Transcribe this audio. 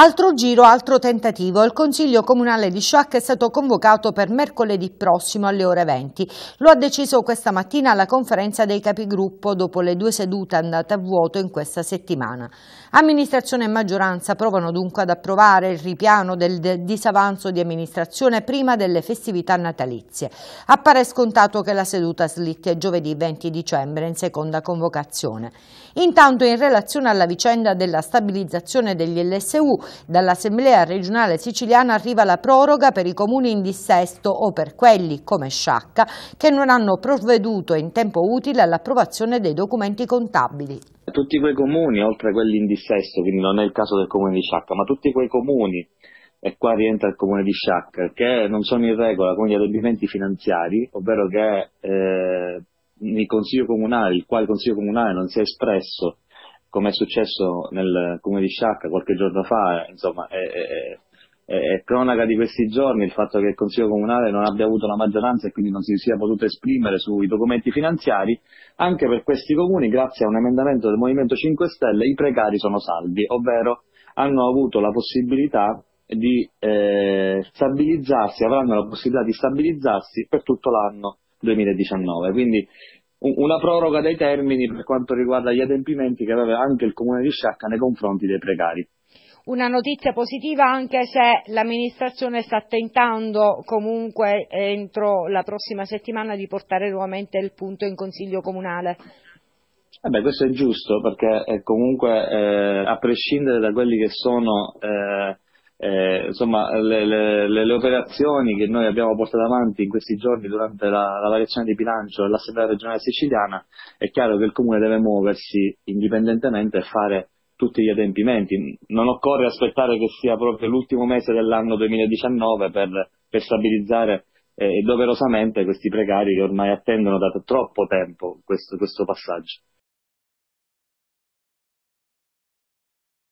Altro giro, altro tentativo. Il Consiglio Comunale di Sciac è stato convocato per mercoledì prossimo alle ore 20. Lo ha deciso questa mattina alla conferenza dei capigruppo dopo le due sedute andate a vuoto in questa settimana. Amministrazione e maggioranza provano dunque ad approvare il ripiano del disavanzo di amministrazione prima delle festività natalizie. Appare scontato che la seduta slitti a giovedì 20 dicembre in seconda convocazione. Intanto in relazione alla vicenda della stabilizzazione degli LSU Dall'Assemblea regionale siciliana arriva la proroga per i comuni in dissesto o per quelli, come Sciacca, che non hanno provveduto in tempo utile all'approvazione dei documenti contabili. Tutti quei comuni, oltre a quelli in dissesto, quindi non è il caso del comune di Sciacca, ma tutti quei comuni e qua rientra il comune di Sciacca, che non sono in regola con gli adempimenti finanziari, ovvero che eh, il consiglio comunale, il quale consiglio comunale non si è espresso come è successo nel comune di Sciacca qualche giorno fa, insomma, è, è, è, cronaca di questi giorni il fatto che il Consiglio Comunale non abbia avuto la maggioranza e quindi non si sia potuto esprimere sui documenti finanziari, anche per questi comuni, grazie a un emendamento del Movimento 5 Stelle, i precari sono salvi, ovvero hanno avuto la possibilità di eh, stabilizzarsi, avranno la possibilità di stabilizzarsi per tutto l'anno 2019. Quindi una proroga dei termini per quanto riguarda gli adempimenti che aveva anche il comune di Sciacca nei confronti dei precari. Una notizia positiva anche se l'amministrazione sta tentando comunque eh, entro la prossima settimana di portare nuovamente il punto in consiglio comunale. Eh beh, questo è giusto perché comunque eh, a prescindere da quelli che sono eh, eh, insomma le, le, le, operazioni che noi abbiamo portato avanti in questi giorni durante la, la variazione di bilancio dell'Assemblea regionale siciliana, è chiaro che il Comune deve muoversi indipendentemente e fare tutti gli adempimenti. Non occorre aspettare che sia proprio l'ultimo mese dell'anno 2019 per, per stabilizzare eh, doverosamente questi precari che ormai attendono da troppo tempo questo, questo passaggio.